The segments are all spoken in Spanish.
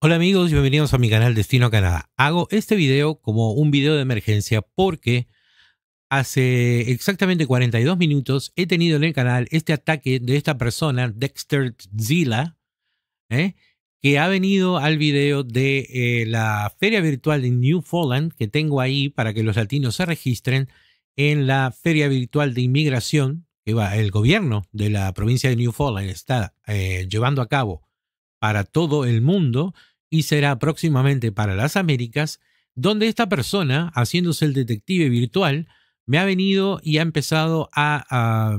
Hola amigos, y bienvenidos a mi canal Destino a Canadá. Hago este video como un video de emergencia porque hace exactamente 42 minutos he tenido en el canal este ataque de esta persona, Dexter Zila, ¿eh? que ha venido al video de eh, la feria virtual de Newfoundland que tengo ahí para que los latinos se registren en la feria virtual de inmigración que va, el gobierno de la provincia de Newfoundland está eh, llevando a cabo para todo el mundo y será próximamente para las Américas, donde esta persona, haciéndose el detective virtual, me ha venido y ha empezado a,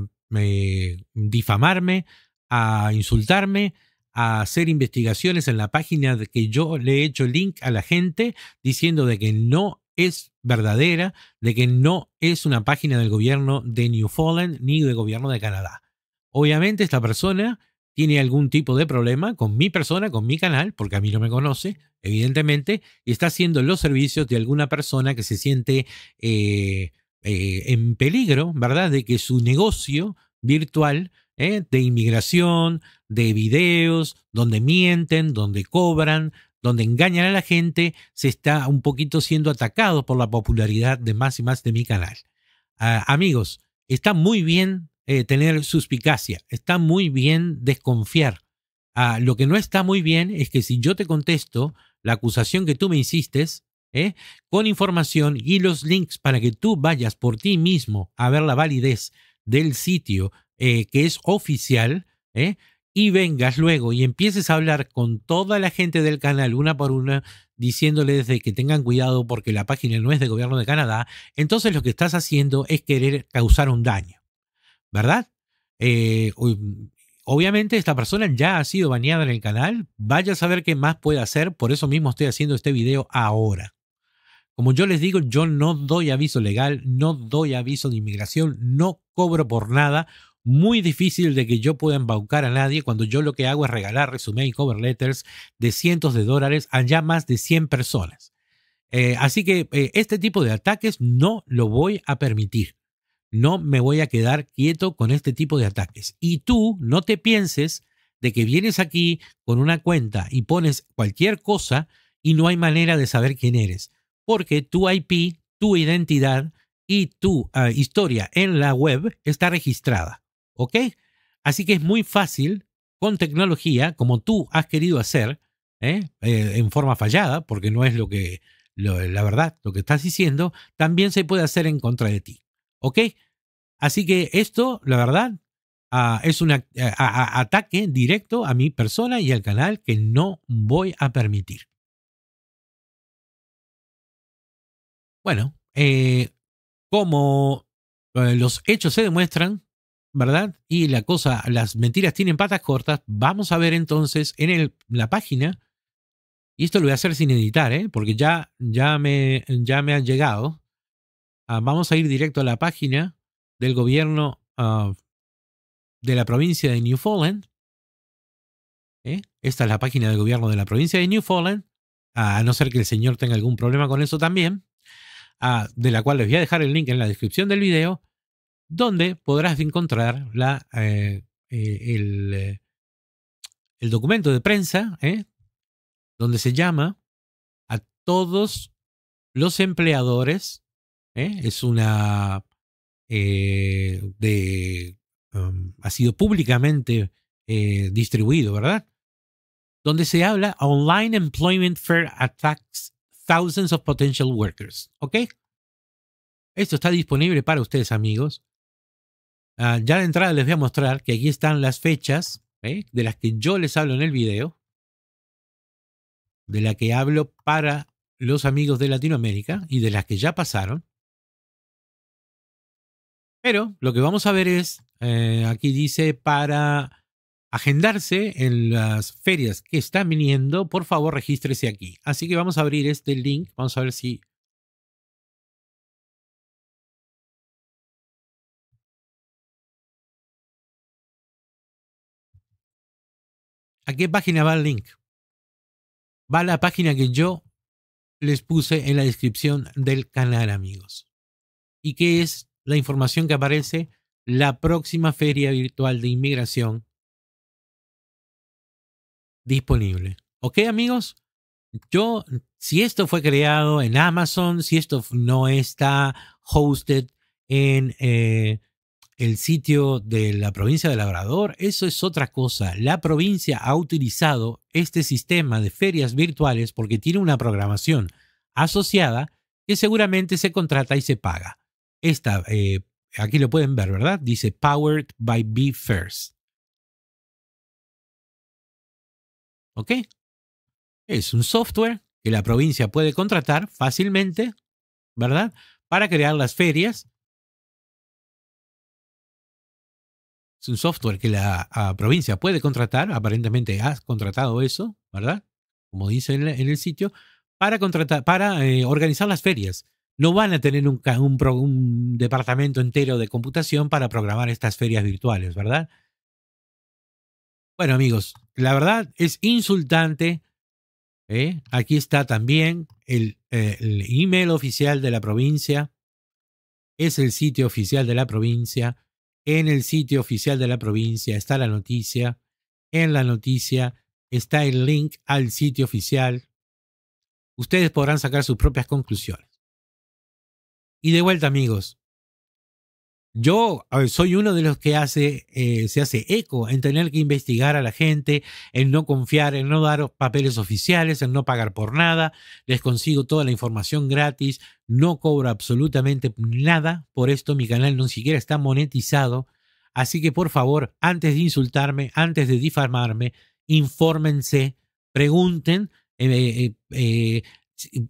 difamarme, a insultarme, a hacer investigaciones en la página que yo le he hecho link a la gente diciendo de que no es verdadera, de que no es una página del gobierno de Newfoundland ni del gobierno de Canadá. Obviamente esta persona tiene algún tipo de problema con mi persona, con mi canal, porque a mí no me conoce, evidentemente, y está haciendo los servicios de alguna persona que se siente eh, eh, en peligro, ¿verdad? De que su negocio virtual ¿eh? de inmigración, de videos, donde mienten, donde cobran, donde engañan a la gente, se está un poquito siendo atacado por la popularidad de más y más de mi canal. Ah, amigos, está muy bien eh, tener suspicacia, está muy bien desconfiar. a ah, lo que no está muy bien es que si yo te contesto la acusación que tú me hiciste, eh, con información y los links para que tú vayas por ti mismo a ver la validez del sitio eh, que es oficial, y vengas luego y empieces a hablar con toda la gente del canal una por una, diciéndoles de que tengan cuidado porque la página no es de gobierno de Canadá, entonces lo que estás haciendo es querer causar un daño. ¿verdad? Eh, obviamente esta persona ya ha sido baneada en el canal, vaya a saber qué más puede hacer, por eso mismo estoy haciendo este video ahora. Como yo les digo, yo no doy aviso legal, no doy aviso de inmigración, no cobro por nada. Muy difícil de que yo pueda embaucar a nadie cuando yo lo que hago es regalar resumen y cover letters de cientos de dólares a ya más de 100 personas. Eh, así que eh, este tipo de ataques no lo voy a permitir no me voy a quedar quieto con este tipo de ataques. Y tú no te pienses de que vienes aquí con una cuenta y pones cualquier cosa y no hay manera de saber quién eres, porque tu IP, tu identidad y tu ah, historia en la web está registrada, ¿ok? Así que es muy fácil con tecnología, como tú has querido hacer, ¿eh? Eh, en forma fallada, porque no es lo que la verdad, lo que estás diciendo, también se puede hacer en contra de ti. ¿Ok? Así que esto, la verdad, ah, es un eh, ataque directo a mi persona y al canal que no voy a permitir. Bueno, eh, como eh, los hechos se demuestran, ¿verdad? Y la cosa, las mentiras tienen patas cortas, vamos a ver entonces en la página, y esto lo voy a hacer sin editar, ¿eh? porque ya, ya, ya me han llegado, Ah, vamos a ir directo a la página del gobierno ah, de la provincia de Newfoundland. ¿eh? Esta es la página del gobierno de la provincia de Newfoundland, a no ser que el señor tenga algún problema con eso también, ah, de la cual les voy a dejar el link en la descripción del video, donde podrás encontrar eh, eh, el, documento de prensa, donde se llama a todos los empleadores ¿eh? es una eh, de ha sido públicamente eh, distribuido, ¿verdad? Donde se habla Online Employment Fair Attacks Thousands of Potential Workers, ¿ok? Esto está disponible para ustedes, amigos. Ah, ya de entrada les voy a mostrar que aquí están las fechas de las que yo les hablo en el video, de la que hablo para los amigos de Latinoamérica y de las que ya pasaron. Pero lo que vamos a ver es, eh, aquí dice, para agendarse en las ferias que están viniendo, por favor regístrese aquí. Así que vamos a abrir este link, vamos a ver si... ¿A qué página va el link? Va a la página que yo les puse en la descripción del canal, amigos. ¿Y qué es la información que aparece la próxima feria virtual de inmigración disponible. ¿Ok amigos? Yo, si esto fue creado en Amazon, si esto no está hosted en eh, el sitio de la provincia de Labrador, eso es otra cosa. La provincia ha utilizado este sistema de ferias virtuales porque tiene una programación asociada que seguramente se contrata y se paga. Esta, eh, aquí lo pueden ver, ¿verdad? Dice Powered by Be First. ¿Ok? Es un software que la provincia puede contratar fácilmente, ¿verdad? Para crear las ferias. Es un software que la provincia puede contratar, aparentemente has contratado eso, ¿verdad? Como dice en, el sitio, para, contratar, para eh, organizar las ferias no van a tener un, departamento entero de computación para programar estas ferias virtuales, ¿verdad? Bueno, amigos, la verdad es insultante. ¿eh? Aquí está también eh, el email oficial de la provincia. Es el sitio oficial de la provincia. En el sitio oficial de la provincia está la noticia. En la noticia está el link al sitio oficial. Ustedes podrán sacar sus propias conclusiones. Y de vuelta, amigos. Yo soy uno de los que hace, eh, se hace eco en tener que investigar a la gente, en no confiar, en no dar papeles oficiales, en no pagar por nada. Les consigo toda la información gratis, no cobro absolutamente nada. Por esto mi canal no siquiera está monetizado. Así que por favor, antes de insultarme, antes de difamarme, infórmense, pregunten, eh, eh,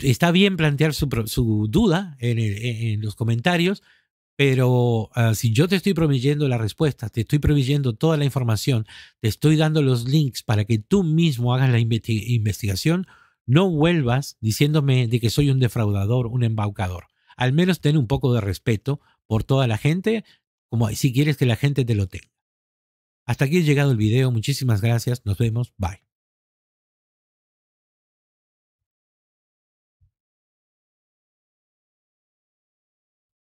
está bien plantear su, duda en, los comentarios, pero ah, si yo te estoy proveyendo la respuesta, te estoy proveyendo toda la información, te estoy dando los links para que tú mismo hagas la investigación, no vuelvas diciéndome de que soy un defraudador, un embaucador. Al menos ten un poco de respeto por toda la gente, como si quieres que la gente te lo tenga. Hasta aquí he llegado el video, muchísimas gracias, nos vemos, bye.